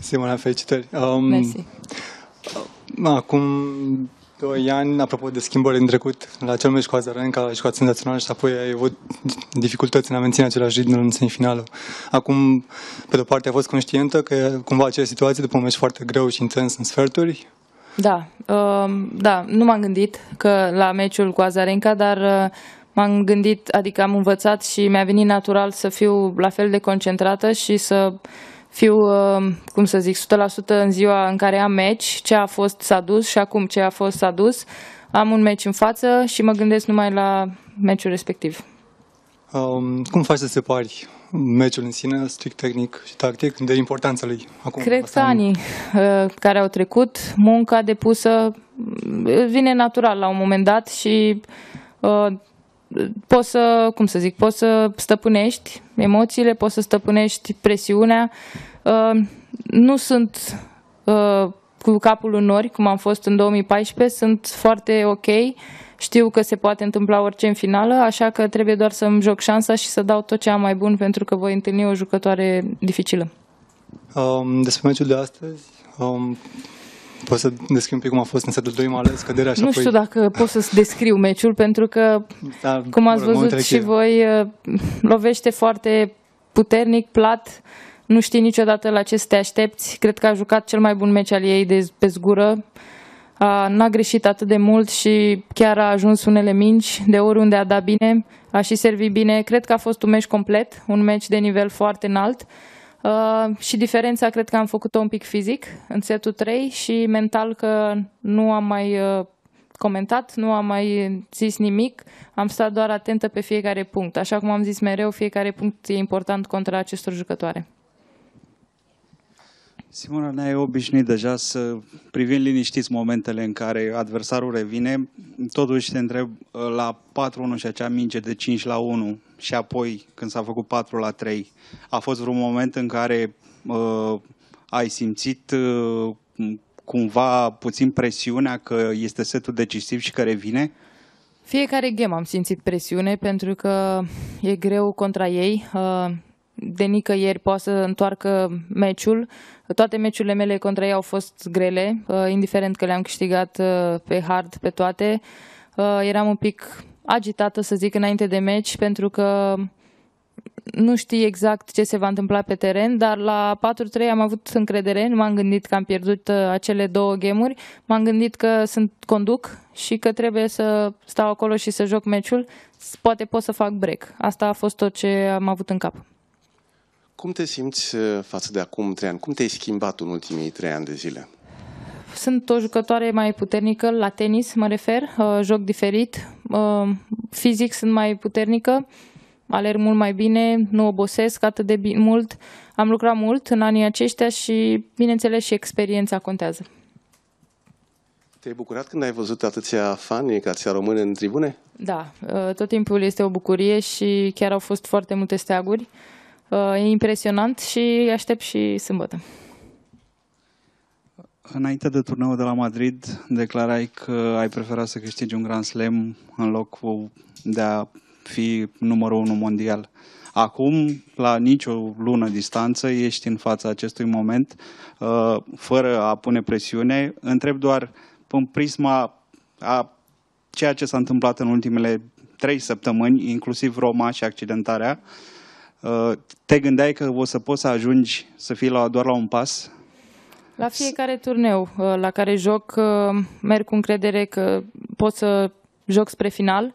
Simona, felicitări! Um, Mersi. Uh, acum doi ani, apropo de schimbări în trecut, la cel mai jucat Zarenca, ai jucat senzațional și apoi ai avut dificultăți în a menține același ritm în semifinală. Acum, pe de-o parte, a fost conștientă că cumva acea situație, după un meci foarte greu și intens în sferturi, da, uh, da, nu m-am gândit că la meciul cu Azarenca, dar uh, m-am gândit, adică am învățat și mi-a venit natural să fiu la fel de concentrată și să fiu, uh, cum să zic, 100% în ziua în care am meci, ce a fost s-a dus și acum ce a fost s-a dus. Am un meci în față și mă gândesc numai la meciul respectiv. Um, cum faci să separi meciul în sine, strict tehnic și tactic, de importanța lui acum? Cred că anii am... Uh, care au trecut, munca depusă, uh, vine natural la un moment dat și uh, poți să, cum să zic, poți să stăpânești emoțiile, poți să stăpânești presiunea. Uh, nu sunt uh, cu capul în nori, cum am fost în 2014, sunt foarte ok, știu că se poate întâmpla orice în finală, așa că trebuie doar să-mi joc șansa și să dau tot ce am mai bun pentru că voi întâlni o jucătoare dificilă. Um, despre meciul de astăzi, um, Poți să descrii un pic cum a fost în setul 2, mai ales căderea și Nu apoi... știu dacă pot să descriu meciul, pentru că, da, cum ați văzut și voi, uh, lovește foarte puternic, plat, nu știi niciodată la ce să te aștepți. Cred că a jucat cel mai bun meci al ei de pe zgură. N-a greșit atât de mult și chiar a ajuns unele mingi de oriunde a dat bine, a și servit bine. Cred că a fost un meci complet, un meci de nivel foarte înalt. Uh, și diferența cred că am făcut-o un pic fizic în setul 3 și mental că nu am mai uh, comentat, nu am mai zis nimic, am stat doar atentă pe fiecare punct. Așa cum am zis mereu, fiecare punct e important contra acestor jucătoare. Simona, ne-ai obișnuit deja să privim liniștiți momentele în care adversarul revine. Totuși te întreb la 4-1 și acea minge de 5 la 1 și apoi când s-a făcut 4 la 3, a fost vreun moment în care uh, ai simțit uh, cumva puțin presiunea că este setul decisiv și că revine? Fiecare game am simțit presiune pentru că e greu contra ei. Uh, de nicăieri poate să întoarcă meciul. Toate meciurile mele contra ei au fost grele, uh, indiferent că le-am câștigat uh, pe hard pe toate. Uh, eram un pic agitată, să zic, înainte de meci, pentru că nu știi exact ce se va întâmpla pe teren, dar la 4-3 am avut încredere, nu m-am gândit că am pierdut acele două gemuri, m-am gândit că sunt conduc și că trebuie să stau acolo și să joc meciul, poate pot să fac break. Asta a fost tot ce am avut în cap. Cum te simți uh, față de acum trei ani? Cum te-ai schimbat în ultimii trei ani de zile? Sunt o jucătoare mai puternică la tenis, mă refer, uh, joc diferit, uh, fizic sunt mai puternică, alerg mult mai bine, nu obosesc atât de mult, am lucrat mult în anii aceștia și, bineînțeles, și experiența contează. Te-ai bucurat când ai văzut atâția fani ca ți române în tribune? Da, tot timpul este o bucurie și chiar au fost foarte multe steaguri e impresionant și aștept și sâmbătă. Înainte de turneul de la Madrid, declarai că ai preferat să câștigi un Grand Slam în loc de a fi numărul unu mondial. Acum, la nicio lună distanță, ești în fața acestui moment, uh, fără a pune presiune. Întreb doar în prisma a ceea ce s-a întâmplat în ultimele trei săptămâni, inclusiv Roma și accidentarea, Uh, te gândeai că o să poți să ajungi să fii la, doar la un pas? La fiecare turneu uh, la care joc, uh, merg cu încredere că pot să joc spre final.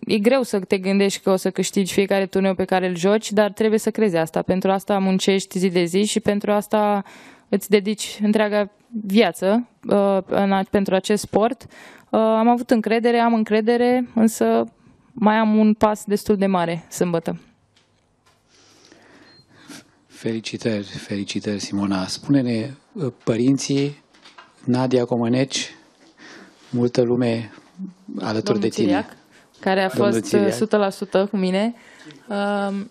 E greu să te gândești că o să câștigi fiecare turneu pe care îl joci, dar trebuie să crezi asta. Pentru asta muncești zi de zi și pentru asta îți dedici întreaga viață pentru acest sport. Am avut încredere, am încredere, însă mai am un pas destul de mare sâmbătă. Felicitări, felicitări, Simona. Spune-ne, uh, părinții, Nadia Comăneci, multă lume alături Domnul de tine. Țiriac, care a Domnul fost uh, Țiriac. 100% cu mine. Um,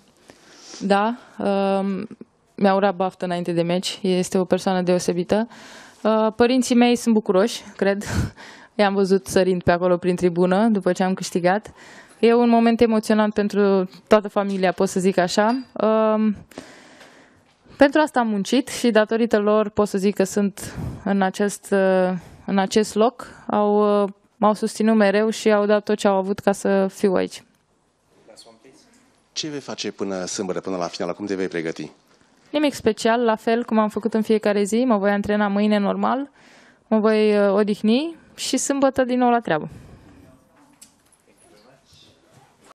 da, um, mi-a urat baftă înainte de meci, este o persoană deosebită. Uh, părinții mei sunt bucuroși, cred. I-am văzut sărind pe acolo prin tribună după ce am câștigat. E un moment emoționant pentru toată familia, pot să zic așa. Um, pentru asta am muncit și datorită lor pot să zic că sunt în acest, uh, în acest loc. Au, uh, m-au susținut mereu și au dat tot ce au avut ca să fiu aici. Ce vei face până sâmbătă, până la final? Cum te vei pregăti? Nimic special, la fel cum am făcut în fiecare zi. Mă voi antrena mâine normal, mă voi uh, odihni și sâmbătă din nou la treabă.